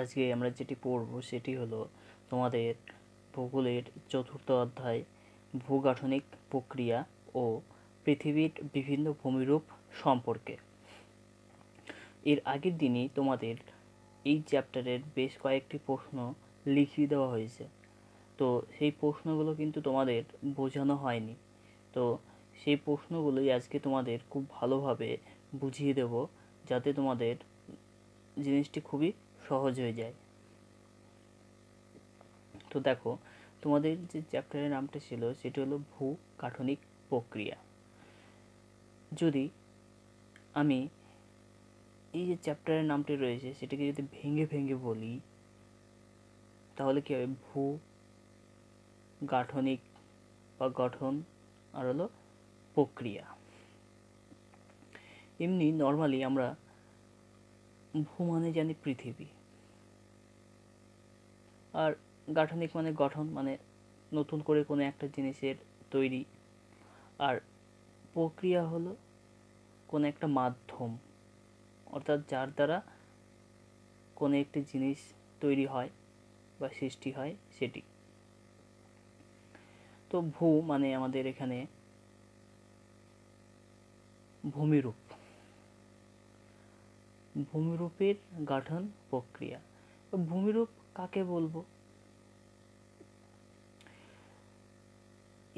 আজকে আমরা যেটি পড়ব সেটি হলো তোমাদের ভূগোলের চতুর্থ অধ্যায় ভূগাঠনিক প্রক্রিয়া ও পৃথিবীর বিভিন্ন ভূমিরূপ সম্পর্কে এর আগের দিনই তোমাদের এই চ্যাপ্টারের বেশ কয়েকটি প্রশ্ন লিখিয়ে দেওয়া হয়েছে তো সেই প্রশ্নগুলো কিন্তু তোমাদের বোঝানো হয়নি তো সেই প্রশ্নগুলোই আজকে তোমাদের খুব ভালোভাবে বুঝিয়ে দেব যাতে তোমাদের জিনিসটি খুবই সহজ হয়ে যায় তো দেখো তোমাদের যে চ্যাপ্টারের নামটা ছিল সেটি হলো ভূ কাঠনিক প্রক্রিয়া যদি আমি এই যে চ্যাপ্টারের নামটি রয়েছে সেটাকে যদি ভেঙে ভেঙে বলি তাহলে কী হবে ভূ গাঠনিক বা গঠন আর হলো প্রক্রিয়া এমনি নর্মালি আমরা ভূ মানে জানি পৃথিবী আর গাঠনিক মানে গঠন মানে নতুন করে কোনো একটা জিনিসের তৈরি আর প্রক্রিয়া হলো কোনো একটা মাধ্যম অর্থাৎ যার দ্বারা কোনো একটি জিনিস তৈরি হয় বা সৃষ্টি হয় সেটি তো ভূ মানে আমাদের এখানে ভূমিরূপ ভূমিরূপের গঠন প্রক্রিয়া ভূমিরূপ কাকে বলবো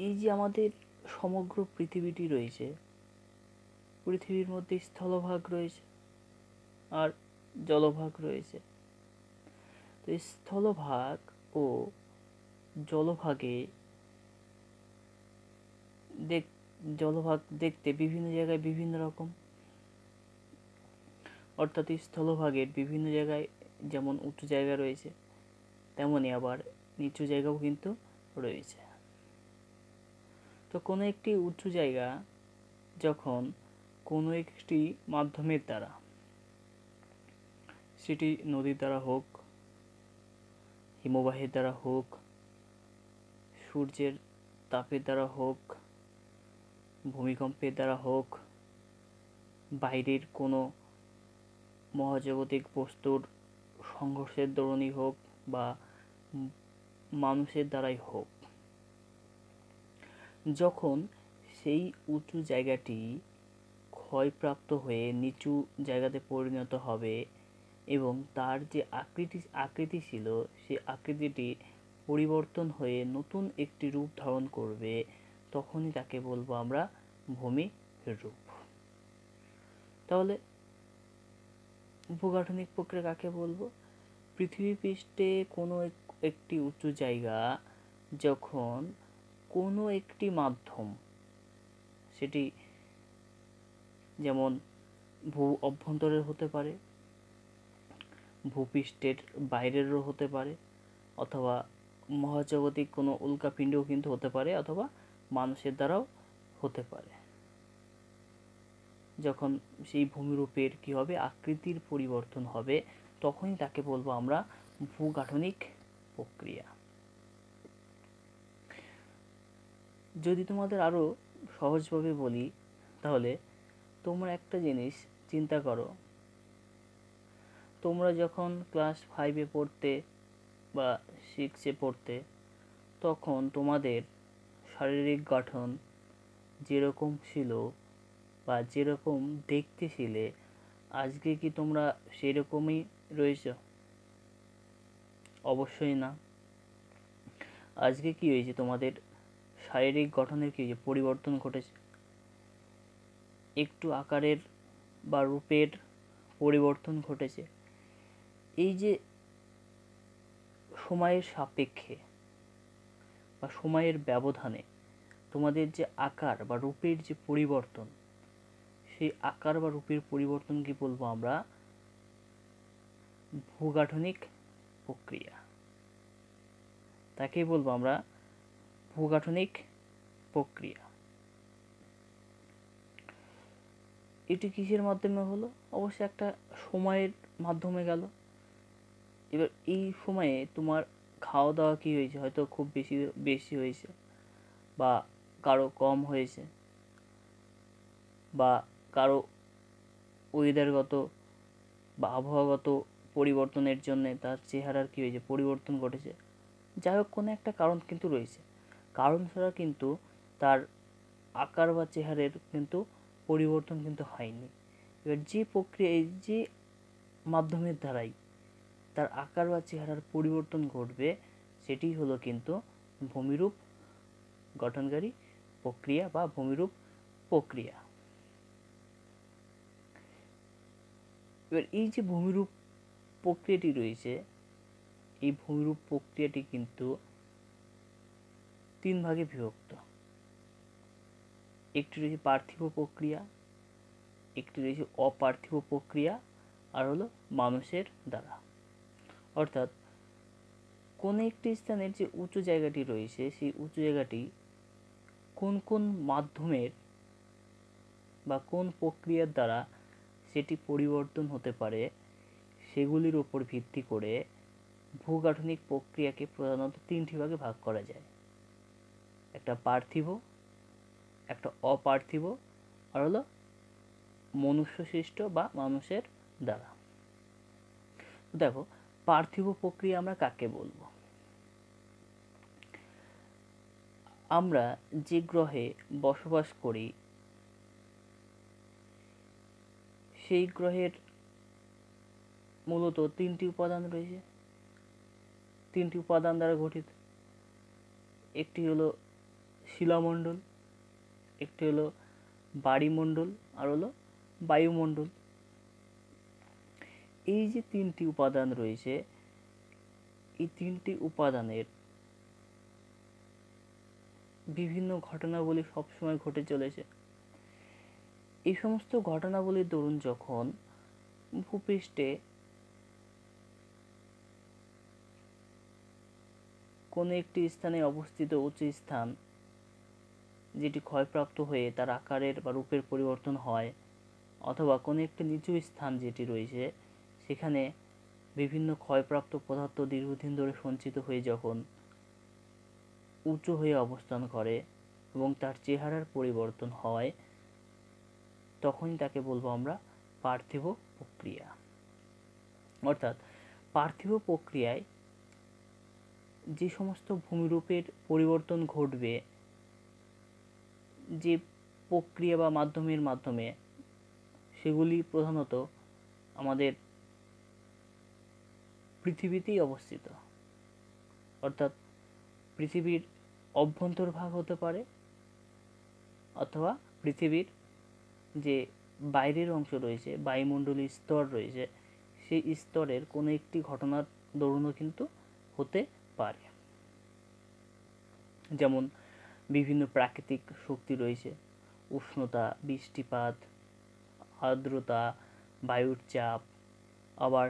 এই যে আমাদের সমগ্র পৃথিবীটি রয়েছে পৃথিবীর মধ্যে স্থলভাগ রয়েছে আর জলভাগ রয়েছে তো স্থলভাগ ও জলভাগে দেখ জলভাগ দেখতে বিভিন্ন জায়গায় বিভিন্ন রকম অর্থাৎ স্থলভাগের বিভিন্ন জায়গায় যেমন উঁচু জায়গা রয়েছে তেমনই আবার নিচু জায়গাও কিন্তু রয়েছে তো কোনো একটি উঁচু জায়গা যখন কোনো একটি মাধ্যমের দ্বারা সেটি নদীর দ্বারা হোক হিমবাহের দ্বারা হোক সূর্যের তাপের দ্বারা হোক ভূমিকম্পের দ্বারা হোক বাইরের কোনো মহাজাগতিক বস্তুর সংঘর্ষের দরণই হোক বা মানুষের দ্বারাই হোক যখন সেই উঁচু জায়গাটি ক্ষয়প্রাপ্ত হয়ে নিচু জায়গাতে পরিণত হবে এবং তার যে আকৃতি আকৃতি ছিল সে আকৃতিটি পরিবর্তন হয়ে নতুন একটি রূপ ধারণ করবে তখনই তাকে বলবো আমরা ভূমি রূপ তাহলে ভূগাঠনিক প্রক্রিয়া কাকে বলবো পৃথিবী পৃষ্ঠে কোনো একটি উঁচু জায়গা যখন কোনো একটি মাধ্যম সেটি যেমন ভূ অভ্যন্তরের হতে পারে ভূপৃষ্ঠের বাইরেরও হতে পারে অথবা মহাজাগতিক কোনো উল্কাপিণ্ডও কিন্তু হতে পারে অথবা মানুষের দ্বারাও হতে পারে যখন সেই ভূমিরূপের কী হবে আকৃতির পরিবর্তন হবে তখনই তাকে বলবো আমরা ভূগাঠনিক প্রক্রিয়া যদি তোমাদের আরও সহজভাবে বলি তাহলে তোমরা একটা জিনিস চিন্তা করো তোমরা যখন ক্লাস ফাইভে পড়তে বা সিক্সে পড়তে তখন তোমাদের শারীরিক গঠন যেরকম ছিল বা যেরকম দেখতে ছিলে আজকে কি তোমরা সেরকমই রয়েছ অবশ্যই না আজকে কি হয়েছে তোমাদের শারীরিক গঠনের কি হয়েছে পরিবর্তন ঘটেছে একটু আকারের বা রূপের পরিবর্তন ঘটেছে এই যে সময়ের সাপেক্ষে বা সময়ের ব্যবধানে তোমাদের যে আকার বা রূপের যে পরিবর্তন সেই আকার বা রূপের পরিবর্তন কি বলবো আমরা ভূগাঠনিক প্রক্রিয়া তাকে বলবো আমরা ভূগাঠনিক প্রক্রিয়া এটি কিসের মাধ্যমে হলো অবশ্যই একটা সময়ের মাধ্যমে গেল এবার এই সময়ে তোমার খাওয়া দাওয়া কী হয়েছে হয়তো খুব বেশি বেশি হয়েছে বা কারো কম হয়েছে বা কারো ওয়েদারগত বা আবহাওয়াগত পরিবর্তনের জন্য তার চেহারার কী হয়েছে পরিবর্তন ঘটেছে যাই হোক কোনো একটা কারণ কিন্তু রয়েছে কারণ ছাড়া কিন্তু তার আকার বা চেহারের কিন্তু পরিবর্তন কিন্তু হয়নি এবার যে প্রক্রিয়া যে মাধ্যমের দ্বারাই তার আকার বা চেহারার পরিবর্তন ঘটবে সেটি হলো কিন্তু ভূমিরূপ গঠনকারী প্রক্রিয়া বা ভূমিরূপ প্রক্রিয়া এবার এই যে ভূমিরূপ প্রক্রিয়াটি রয়েছে এই ভূমিরূপ প্রক্রিয়াটি কিন্তু তিন ভাগে বিভক্ত একটি রয়েছে পার্থিব প্রক্রিয়া একটি রয়েছে অপার্থিব প্রক্রিয়া আর হলো মানুষের দ্বারা অর্থাৎ কোনো একটি স্থানের যে উঁচু জায়গাটি রয়েছে সেই উঁচু জায়গাটি কোন কোন মাধ্যমের বা কোন প্রক্রিয়ার দ্বারা সেটি পরিবর্তন হতে পারে সেগুলির উপর ভিত্তি করে ভূগাঠনিক প্রক্রিয়াকে প্রধানত তিনটি ভাগে ভাগ করা যায় একটা পার্থিব একটা অপার্থিব আর হলো সৃষ্ট বা মানুষের দ্বারা দেখো পার্থিব প্রক্রিয়া আমরা কাকে বলবো আমরা যে গ্রহে বসবাস করি সেই গ্রহের মূলত তিনটি উপাদান রয়েছে তিনটি উপাদান দ্বারা গঠিত একটি হলো শিলামণ্ডল একটি হলো বাড়িমণ্ডল আর হলো বায়ুমণ্ডল এই যে তিনটি উপাদান রয়েছে এই তিনটি উপাদানের বিভিন্ন ঘটনাবলী সবসময় ঘটে চলেছে এই সমস্ত ঘটনাবলীর দরুন যখন ভূপৃষ্ঠে কোনো একটি স্থানে অবস্থিত উঁচু স্থান যেটি ক্ষয়প্রাপ্ত হয়ে তার আকারের বা রূপের পরিবর্তন হয় অথবা কোনো একটি নিচু স্থান যেটি রয়েছে সেখানে বিভিন্ন ক্ষয়প্রাপ্ত পদার্থ দীর্ঘদিন ধরে সঞ্চিত হয়ে যখন উঁচু হয়ে অবস্থান করে এবং তার চেহারার পরিবর্তন হয় তখনই তাকে বলবো আমরা পার্থিব প্রক্রিয়া অর্থাৎ পার্থিব প্রক্রিয়ায় যে সমস্ত ভূমিরূপের পরিবর্তন ঘটবে যে প্রক্রিয়া বা মাধ্যমের মাধ্যমে সেগুলি প্রধানত আমাদের পৃথিবীতেই অবস্থিত অর্থাৎ পৃথিবীর ভাগ হতে পারে অথবা পৃথিবীর যে বাইরের অংশ রয়েছে বায়ুমণ্ডলীয় স্তর রয়েছে সেই স্তরের কোনো একটি ঘটনার দরুণও কিন্তু হতে পারে যেমন বিভিন্ন প্রাকৃতিক শক্তি রয়েছে উষ্ণতা বৃষ্টিপাত আর্দ্রতা বায়ুর চাপ আবার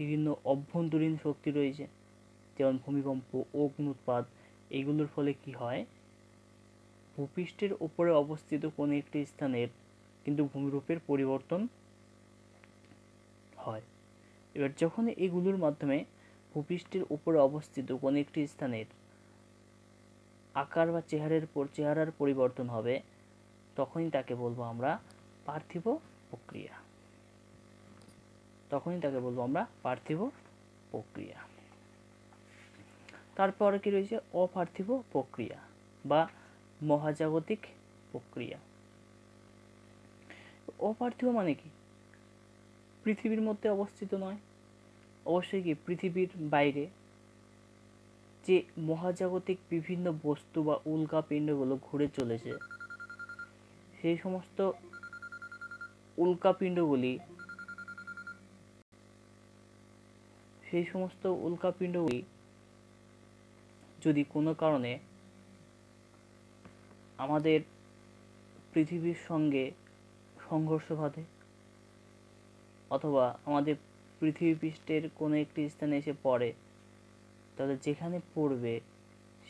বিভিন্ন অভ্যন্তরীণ শক্তি রয়েছে যেমন ভূমিকম্প অগ্নুৎপাত এগুলোর ফলে কি হয় ভূপৃষ্ঠের ওপরে অবস্থিত কোনো একটি স্থানের কিন্তু ভূমিরূপের পরিবর্তন হয় এবার যখন এগুলোর মাধ্যমে ভূপৃষ্ঠের উপরে অবস্থিত কোন একটি স্থানের আকার বা চেহারের চেহারার পরিবর্তন হবে তখনই তাকে বলবো আমরা পার্থিব প্রক্রিয়া তখনই তাকে বলবো আমরা পার্থিব প্রক্রিয়া তারপর কি রয়েছে অপার্থিব প্রক্রিয়া বা মহাজাগতিক প্রক্রিয়া অপার্থিব মানে কি পৃথিবীর মধ্যে অবস্থিত নয় অবশ্যই কি পৃথিবীর বাইরে যে মহাজাগতিক বিভিন্ন বস্তু বা উল্কা পিণ্ডগুলো ঘুরে চলেছে সেই সমস্ত উল্কাপিণ্ডগুলি সেই সমস্ত উল্কাপিণ্ডগুলি যদি কোনো কারণে আমাদের পৃথিবীর সঙ্গে সংঘর্ষ বাঁধে অথবা আমাদের পৃথিবীপৃষ্ঠের কোনো একটি স্থানে এসে পড়ে তাহলে যেখানে পড়বে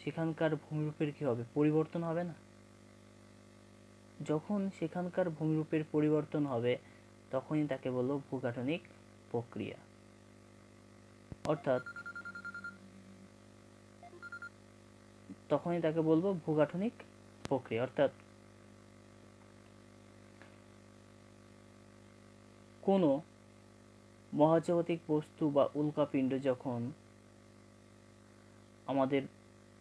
সেখানকার ভূমিরূপের কী হবে পরিবর্তন হবে না যখন সেখানকার ভূমিরূপের পরিবর্তন হবে তখনই তাকে বলল ভূগাঠনিক প্রক্রিয়া অর্থাৎ তখনই তাকে বলবো ভূগাঠনিক প্রক্রিয়া অর্থাৎ কোনো মহাজাগতিক বস্তু বা উল্কাপিণ্ড যখন আমাদের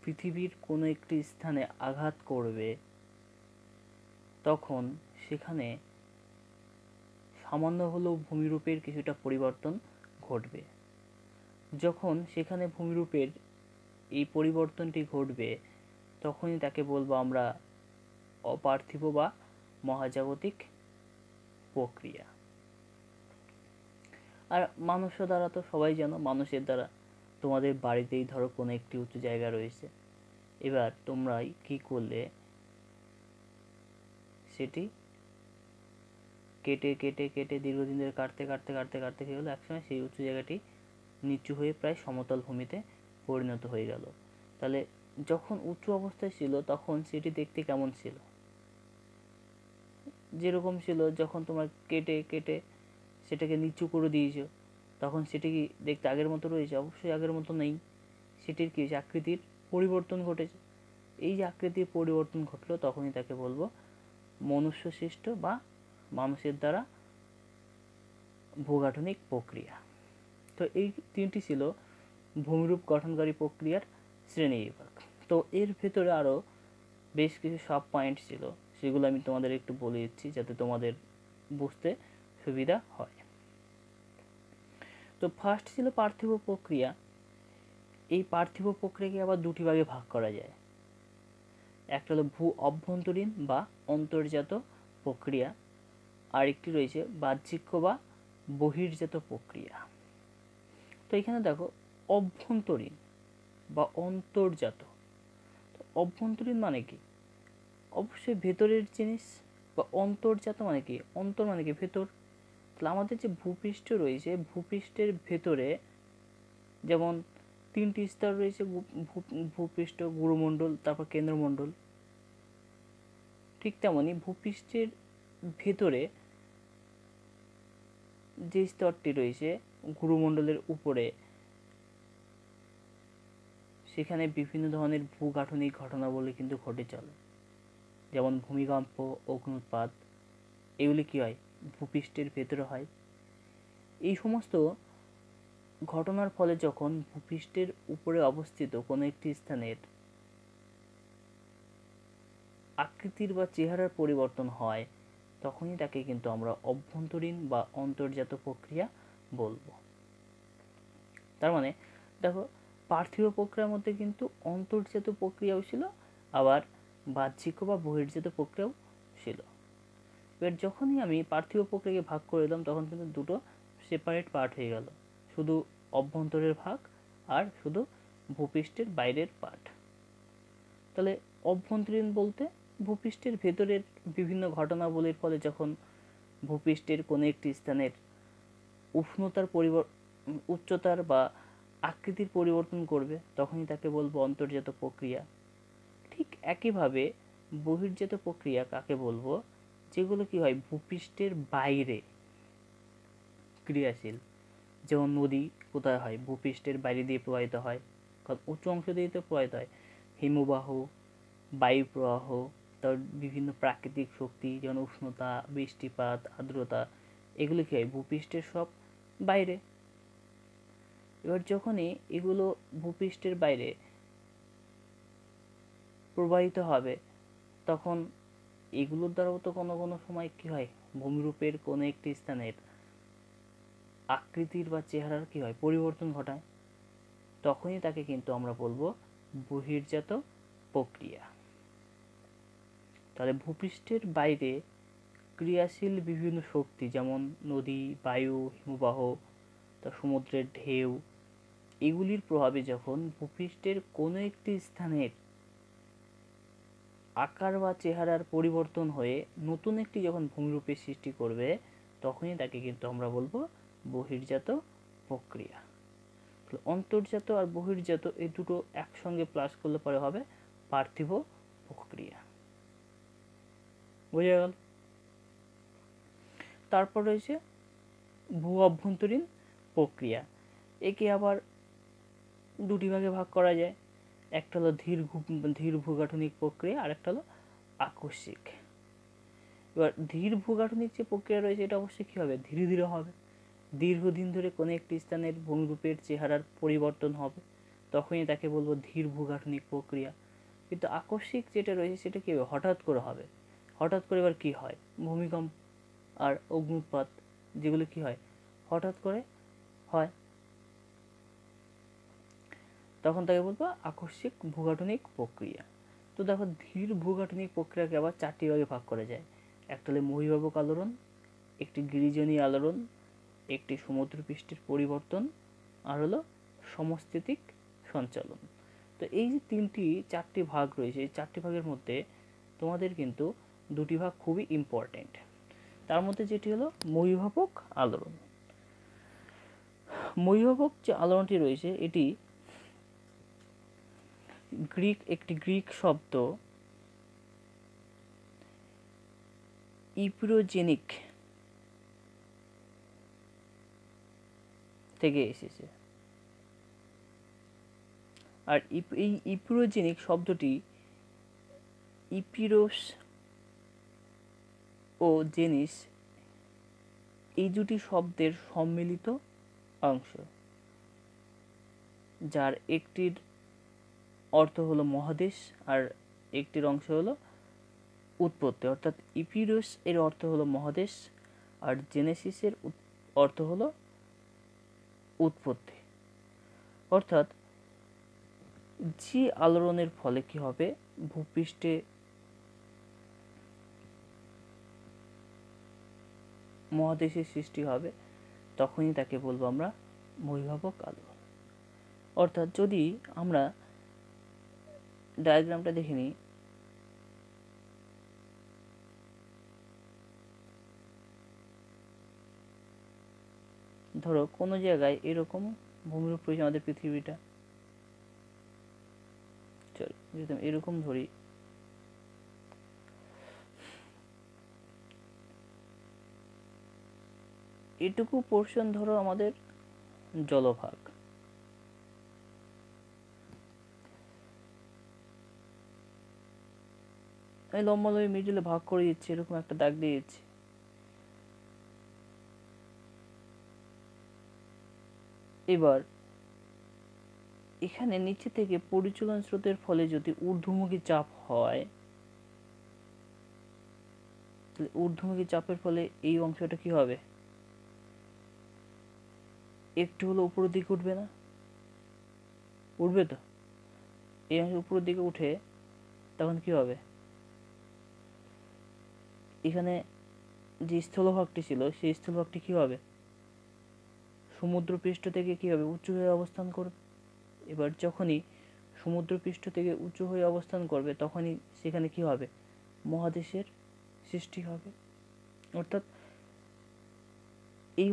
পৃথিবীর কোনো একটি স্থানে আঘাত করবে তখন সেখানে সামান্য হলেও ভূমিরূপের কিছুটা পরিবর্তন ঘটবে যখন সেখানে ভূমিরূপের এই পরিবর্তনটি ঘটবে তখনই তাকে বলবো আমরা অপার্থিব বা মহাজাগতিক প্রক্রিয়া আর মানুষের দ্বারা তো সবাই জানো মানুষের দ্বারা তোমাদের বাড়িতেই ধরো কোনো একটি উঁচু জায়গা রয়েছে এবার তোমরাই কি করলে সেটি কেটে কেটে কেটে দীর্ঘদিন ধরে কাটতে কাটতে কাটতে কাটতে কী হলো একসময় সেই উঁচু জায়গাটি নিচু হয়ে প্রায় সমতল ভূমিতে পরিণত হয়ে গেল তাহলে যখন উঁচু অবস্থায় ছিল তখন সেটি দেখতে কেমন ছিল যেরকম ছিল যখন তোমার কেটে কেটে সেটাকে নিচু করে দিয়েছ তখন সেটি কি দেখতে আগের মতো রয়েছে অবশ্যই আগের মতো নেই সেটির কি আকৃতির পরিবর্তন ঘটেছে এই যে আকৃতির পরিবর্তন ঘটলো তখনই তাকে বলবো মনুষ্য সৃষ্ট বা মানুষের দ্বারা ভূগাঠনিক প্রক্রিয়া তো এই তিনটি ছিল ভূমিরূপ গঠনকারী প্রক্রিয়ার শ্রেণী বিভাগ তো এর ভেতরে আরও বেশ কিছু সব পয়েন্ট ছিল সেগুলো আমি তোমাদের একটু বলে দিচ্ছি যাতে তোমাদের বুঝতে সুবিধা হয় তো ফার্স্ট ছিল পার্থিব প্রক্রিয়া এই পার্থিব প্রক্রিয়াকে আবার দুটি ভাগে ভাগ করা যায় একটা হলো ভূ অভ্যন্তরীণ বা অন্তর্জাত প্রক্রিয়া আরেকটি রয়েছে বাহ্যিক বা বহির্জাত প্রক্রিয়া তো এখানে দেখো অভ্যন্তরীণ বা অন্তর্জাত তো অভ্যন্তরীণ মানে কি অবশ্যই ভেতরের জিনিস বা অন্তর্জাত মানে কি অন্তর মানে কি ভেতর তাহলে আমাদের যে ভূপৃষ্ঠ রয়েছে ভূপৃষ্ঠের ভেতরে যেমন তিনটি স্তর রয়েছে ভূপৃষ্ঠ গুরুমণ্ডল তারপর কেন্দ্রমণ্ডল ঠিক তেমনই ভূপৃষ্ঠের ভেতরে যে স্তরটি রয়েছে গুরুমণ্ডলের উপরে সেখানে বিভিন্ন ধরনের ভূগাঠনিক ঘটনাবলী কিন্তু ঘটে চলে যেমন ভূমিকম্প অগ্নুৎপাত এগুলি কী হয় ভূপৃষ্ঠের ভেতরে হয় এই সমস্ত ঘটনার ফলে যখন ভূপৃষ্ঠের উপরে অবস্থিত কোনো একটি স্থানের আকৃতির বা চেহারার পরিবর্তন হয় তখনই তাকে কিন্তু আমরা অভ্যন্তরীণ বা অন্তর্জাত প্রক্রিয়া বলবো তার মানে দেখো পার্থিব প্রক্রিয়ার মধ্যে কিন্তু অন্তর্জাত প্রক্রিয়াও ছিল আবার বাহ্যিক বা বহির্জাত প্রক্রিয়াও ছিল এবার যখনই আমি পার্থিব প্রক্রিয়াকে ভাগ করে দিলাম তখন কিন্তু দুটো সেপারেট পার্ট হয়ে গেল শুধু অভ্যন্তরের ভাগ আর শুধু ভূপৃষ্ঠের বাইরের পার্ট তাহলে অভ্যন্তরীণ বলতে ভূপৃষ্ঠের ভেতরের বিভিন্ন ঘটনাবলীর ফলে যখন ভূপৃষ্ঠের কোনো একটি স্থানের উষ্ণতার পরিবর উচ্চতার বা আকৃতির পরিবর্তন করবে তখনই তাকে বলবো অন্তর্জাত প্রক্রিয়া ঠিক একইভাবে বহির্জাত প্রক্রিয়া কাকে বলবো যেগুলো কি হয় ভূপৃষ্ঠের বাইরে ক্রিয়াশীল যেমন নদী কোথায় হয় ভূপৃষ্ঠের বাইরে দিয়ে প্রবাহিত হয় কারণ উঁচু অংশ দিয়ে তো প্রবাহিত হয় হিমবাহ বায়ু প্রবাহ তার বিভিন্ন প্রাকৃতিক শক্তি যেমন উষ্ণতা বৃষ্টিপাত আর্দ্রতা এগুলো কি হয় ভূপৃষ্ঠের সব বাইরে এবার যখনই এগুলো ভূপৃষ্ঠের বাইরে প্রবাহিত হবে তখন এগুলোর দ্বারাও তো কোনো কোনো সময় কী হয় ভূমিরূপের কোনো একটি স্থানের আকৃতির বা চেহারার কী হয় পরিবর্তন ঘটায় তখনই তাকে কিন্তু আমরা বলবো বহির্জাত প্রক্রিয়া তাহলে ভূপৃষ্ঠের বাইরে ক্রিয়াশীল বিভিন্ন শক্তি যেমন নদী বায়ু হিমবাহ তা সমুদ্রের ঢেউ এগুলির প্রভাবে যখন ভূপৃষ্ঠের কোনো একটি স্থানের আকার বা চেহারার পরিবর্তন হয়ে নতুন একটি যখন ভূমিরূপের সৃষ্টি করবে তখনই তাকে কিন্তু আমরা বলবো বহির্জাত প্রক্রিয়া অন্তর্জাত আর বহির্জাত এই দুটো একসঙ্গে প্লাস করলে পরে হবে পার্থিব প্রক্রিয়া বোঝা গেল তারপর রয়েছে ভূ অভ্যন্তরীণ প্রক্রিয়া একে আবার দুটি ভাগে ভাগ করা যায় একটা হলো ধীর ধীর ভূগাঠনিক প্রক্রিয়া আর একটা হলো আকস্মিক এবার ধীর ভূগাঠনিক যে প্রক্রিয়া রয়েছে এটা অবশ্যই কী হবে ধীরে ধীরে হবে দীর্ঘদিন ধরে কোনো একটি স্থানের ভূমিরূপের চেহারার পরিবর্তন হবে তখনই তাকে বলবো ধীর ভূগাঠনিক প্রক্রিয়া কিন্তু আকস্মিক যেটা রয়েছে সেটা কী হবে হঠাৎ করে হবে হঠাৎ করে এবার কী হয় ভূমিকম্প আর অগ্নুৎপাত যেগুলো কী হয় হঠাৎ করে হয় তখন তাকে বলবো আকস্মিক ভূগাঠনিক প্রক্রিয়া তো দেখো ধীর ভূগাঠনিক প্রক্রিয়াকে আবার চারটি ভাগে ভাগ করা যায় একটা হলে মহিভাবক আলোড়ন একটি গিরিজনী আলোড়ন একটি সমুদ্রপৃষ্ঠের পরিবর্তন আর হলো সমস্থিতিক সঞ্চালন তো এই যে তিনটি চারটি ভাগ রয়েছে এই চারটি ভাগের মধ্যে তোমাদের কিন্তু দুটি ভাগ খুবই ইম্পর্ট্যান্ট তার মধ্যে যেটি হলো মহিভাবক আলোড়ন মহিভাবক যে আলোড়নটি রয়েছে এটি গ্রিক একটি গ্রিক শব্দ ইপ্রোজেনিক থেকে এসেছে আর এই ইপ্রোজেনিক শব্দটি ইপিরোস ও জেনিস এই দুটি শব্দের সম্মিলিত অংশ যার একটির অর্থ হলো মহাদেশ আর একটির অংশ হলো উৎপত্তি অর্থাৎ ইপিরোস এর অর্থ হলো মহাদেশ আর জেনেসিসের অর্থ হলো উৎপত্তি অর্থাৎ জি আলোড়নের ফলে কি হবে ভূপৃষ্ঠে মহাদেশের সৃষ্টি হবে তখনই তাকে বলবো আমরা বহিভাবক আলো অর্থাৎ যদি আমরা ডায়াগ্রামটা দেখে নিই ধরো কোনো জায়গায় এরকম ভূমিরূপ রয়েছে আমাদের পৃথিবীটা চল এরকম ধরি এটুকু পোর্শন ধরো আমাদের জলভাগ আমি লম্বা লম্বি মিডিলে ভাগ করে দিচ্ছি এরকম একটা দাগ দিয়ে দিচ্ছি এবার এখানে নিচে থেকে পরিচলন স্রোতের ফলে যদি ঊর্ধ্বমুখী চাপ হয় তাহলে ঊর্ধ্বমুখী চাপের ফলে এই অংশটা কি হবে একটু হলো উপরের দিকে উঠবে না উঠবে তো এই অংশ উপরের দিকে উঠে তখন কি হবে এখানে যে স্থলভাগটি ছিল সেই স্থলভাগটি কী হবে সমুদ্রপৃষ্ঠ থেকে কী হবে উঁচু হয়ে অবস্থান করবে এবার যখনই সমুদ্রপৃষ্ঠ থেকে উঁচু হয়ে অবস্থান করবে তখনই সেখানে কী হবে মহাদেশের সৃষ্টি হবে অর্থাৎ এই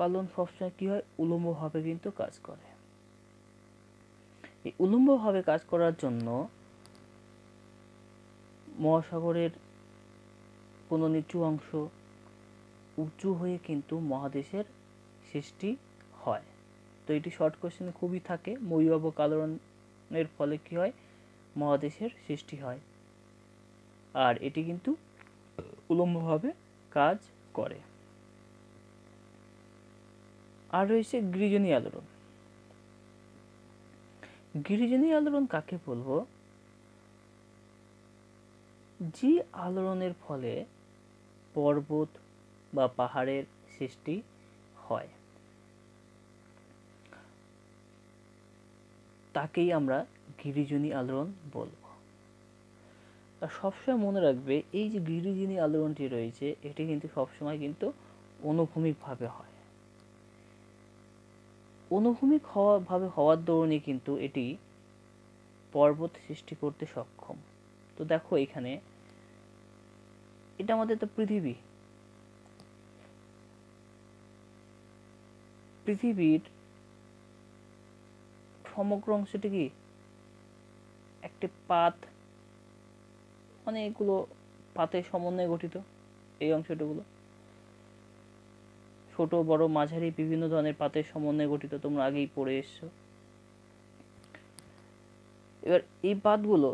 কালন সবসময় কী হয় উলম্বভাবে কিন্তু কাজ করে এই উলম্বভাবে কাজ করার জন্য মহাসাগরের কোনো নিচু অংশ উঁচু হয়ে কিন্তু মহাদেশের সৃষ্টি হয় তো এটি শর্ট কোশ্চেনে খুবই থাকে ময়ূবাবকালনের ফলে কি হয় মহাদেশের সৃষ্টি হয় আর এটি কিন্তু উলম্বভাবে কাজ করে আর রয়েছে গৃজনী আলোড়ন গৃজনী আলোড়ন কাকে বলবো যে আলোড়নের ফলে পর্বত বা পাহাড়ের সৃষ্টি হয় তাকেই আমরা গিরিজনী আলোড়ন বলব আর সবসময় মনে রাখবে এই যে গিরিজনী আলোড়নটি রয়েছে এটি কিন্তু সবসময় কিন্তু অনুভূমিকভাবে হয় অনুভূমিক হওয়াভাবে হওয়ার দৌড়নে কিন্তু এটি পর্বত সৃষ্টি করতে সক্ষম তো দেখো এখানে এটা আমাদের তো পৃথিবী পৃথিবীর সমগ্র অংশটি কি একটি পাত অনেকগুলো পাতের সমন্বয়ে গঠিত এই অংশটিগুলো ছোট বড় মাঝারি বিভিন্ন ধরনের পাতের সমন্বয়ে গঠিত তোমরা আগেই পড়ে এসছো এবার এই পাতগুলো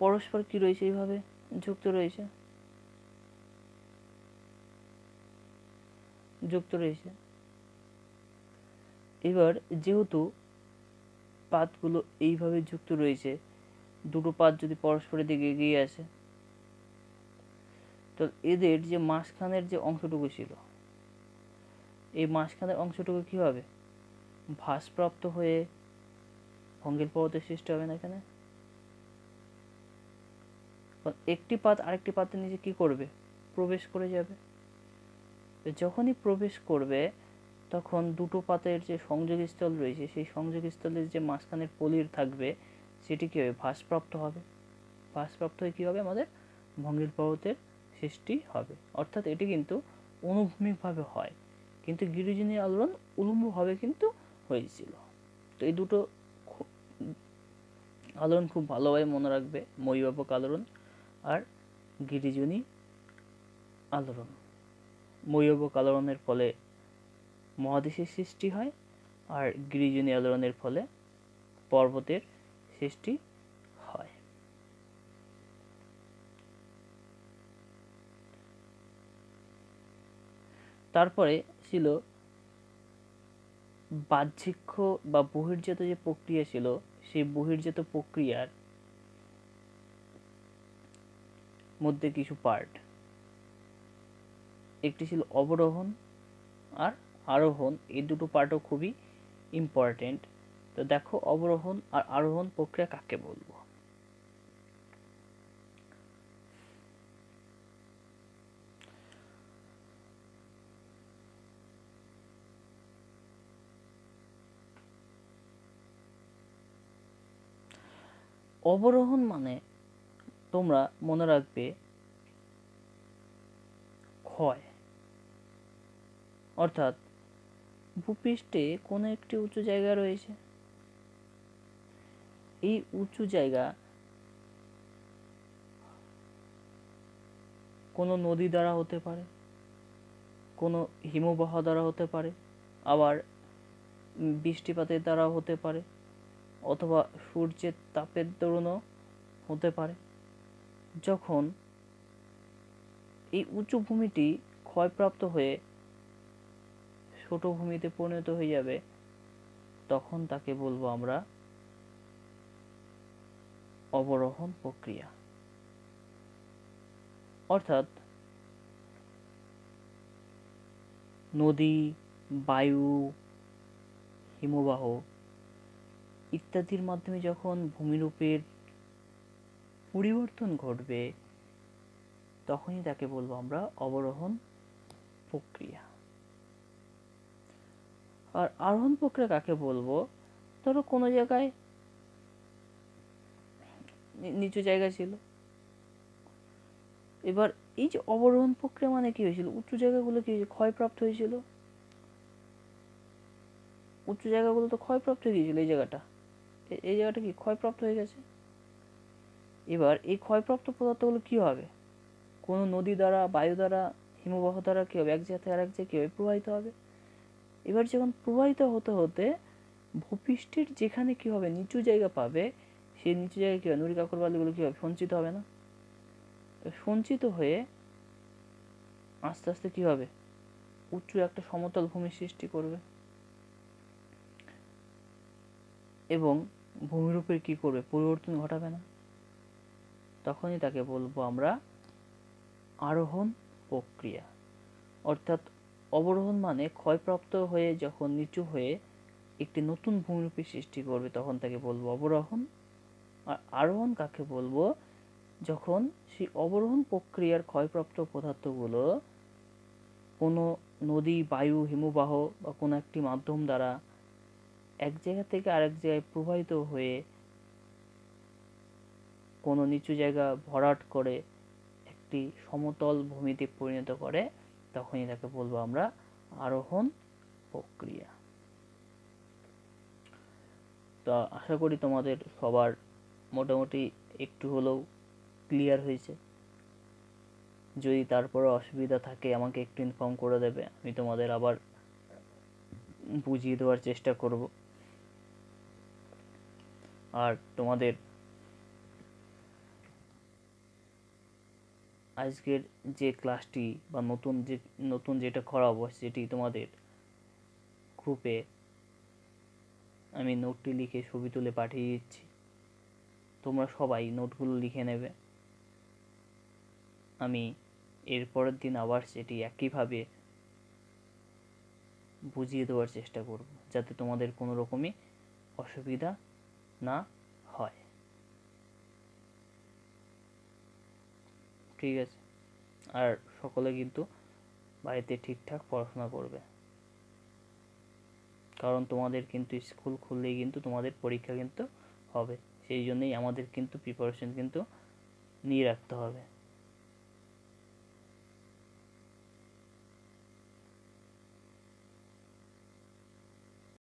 পরস্পর কি রয়েছে এইভাবে যুক্ত রয়েছে যুক্ত রয়েছে এবার যেহেতু পাতগুলো এইভাবে যুক্ত রয়েছে দুটো পাত যদি পরস্পরের দিকে এগিয়ে আসে তো এদের যে মাঝখানের যে অংশটুকু ছিল এই মাঝখানের অংশটুকু কী হবে ভাসপ্রাপ্ত হয়ে ভঙ্গিল পর্বতের সৃষ্টি হবে না এখানে একটি পাত আরেকটি পাতের নিচে কি করবে প্রবেশ করে যাবে যখনই প্রবেশ করবে তখন দুটো পাতের যে সংযোগস্থল রয়েছে সেই সংযোগস্থলের যে মাঝখানের পলির থাকবে সেটি কী হবে ভাসপ্রাপ্ত হবে ভাসপ্রাপ্ত হয়ে কী হবে আমাদের ভঙ্গিল পর্বতের সৃষ্টি হবে অর্থাৎ এটি কিন্তু অনুভূমিকভাবে হয় কিন্তু গিরিজিনী আলোড়ন উলম্বভাবে কিন্তু হয়েছিল তো এই দুটো আলোড়ন খুব ভালোভাবে মনে রাখবে ময়ূবাপক আলোড়ন আর গিরিজনী আলোড়ন ময়ূবক আলোড়নের ফলে মহাদেশের সৃষ্টি হয় আর গিরিজনী আলোড়নের ফলে পর্বতের সৃষ্টি হয় তারপরে ছিল বাহ্যিক্ষ বা বহির্জাত যে প্রক্রিয়া ছিল সেই বহির্জাত প্রক্রিয়ার মধ্যে কিছু পার্ট একটি ছিল অবরোহণ আর আরোহণ এই দুটো পার্টও খুবই ইম্পর্টেন্ট তো দেখো অবরোহণ আর আরোহণ প্রক্রিয়া কাকে বলবো অবরোহণ মানে তোমরা মনে রাখবে ক্ষয় অর্থাৎ ভূপৃষ্ঠে কোনো একটি উঁচু জায়গা রয়েছে এই উঁচু জায়গা কোনো নদী দ্বারা হতে পারে কোনো হিমবাহ দ্বারা হতে পারে আবার বৃষ্টিপাতের দ্বারা হতে পারে অথবা সূর্যের তাপের দরুণও হতে পারে যখন এই উঁচু ভূমিটি ক্ষয়প্রাপ্ত হয়ে ছোট ভূমিতে পরিণত হয়ে যাবে তখন তাকে বলবো আমরা অবরোহণ প্রক্রিয়া অর্থাৎ নদী বায়ু হিমবাহ ইত্যাদির মাধ্যমে যখন ভূমিরূপের পরিবর্তন ঘটবে তখনই তাকে বলবো আমরা অবরোহণ প্রক্রিয়া আর আরোহণ প্রক্রিয়া কাকে বলবো ধরো কোনো জায়গায় নিচু জায়গা ছিল এবার এই যে অবরোহণ প্রক্রিয়া মানে কি হয়েছিল উচ্চ জায়গাগুলো কি হয়েছিল ক্ষয়প্রাপ্ত হয়েছিল উচ্চ জায়গাগুলো তো ক্ষয়প্রাপ্ত হয়ে গিয়েছিল এই জায়গাটা এই জায়গাটা কি ক্ষয়প্রাপ্ত হয়ে গেছে এবার এই ক্ষয়প্রাপ্ত পদার্থগুলো কি হবে কোনো নদী দ্বারা বায়ু দ্বারা হিমবাহ দ্বারা কি হবে এক জায়গা থেকে আরেক জায়গায় কীভাবে প্রবাহিত হবে এবার যখন প্রবাহিত হতে হতে ভূপৃষ্ঠের যেখানে কি হবে নিচু জায়গা পাবে সেই নিচু জায়গায় কী হবে নুরি কাকর বালিগুলো কী হবে সঞ্চিত হবে না সঞ্চিত হয়ে আস্তে আস্তে কী হবে উঁচু একটা সমতল ভূমি সৃষ্টি করবে এবং ভূমিরূপের কি করবে পরিবর্তন ঘটাবে না তখনই তাকে বলবো আমরা আরোহণ প্রক্রিয়া অর্থাৎ অবরোহণ মানে ক্ষয়প্রাপ্ত হয়ে যখন নিচু হয়ে একটি নতুন ভূমিরূপের সৃষ্টি করবে তখন তাকে বলবো অবরোহণ আর আরোহণ কাকে বলবো যখন সেই অবরোহণ প্রক্রিয়ার ক্ষয়প্রাপ্ত পদার্থগুলো কোনো নদী বায়ু হিমবাহ বা কোনো একটি মাধ্যম দ্বারা এক জায়গা থেকে আরেক জায়গায় প্রবাহিত হয়ে কোনো নিচু জায়গা ভরাট করে একটি সমতল ভূমিতে পরিণত করে তখন এটাকে বলবো আমরা আরোহণ প্রক্রিয়া তো আশা করি তোমাদের সবার মোটামুটি একটু হলেও ক্লিয়ার হয়েছে যদি তারপরে অসুবিধা থাকে আমাকে একটু ইনফর্ম করে দেবে আমি তোমাদের আবার বুঝিয়ে দেওয়ার চেষ্টা করব আর তোমাদের আজকের যে ক্লাসটি বা নতুন যে নতুন যেটা করা অবশ্য তোমাদের গ্রুপে আমি নোটটি লিখে ছবি তুলে পাঠিয়ে দিচ্ছি তোমরা সবাই নোটগুলো লিখে নেবে আমি এরপরের দিন আবার সেটি একইভাবে বুঝিয়ে দেওয়ার চেষ্টা করব যাতে তোমাদের কোনো রকমই অসুবিধা না ঠিক আছে আর সকলে কিন্তু বাড়িতে ঠিকঠাক পড়াশোনা করবে কারণ তোমাদের কিন্তু স্কুল খুললেই কিন্তু তোমাদের পরীক্ষা কিন্তু হবে সেই জন্যেই আমাদের কিন্তু প্রিপারেশন কিন্তু নিয়ে রাখতে হবে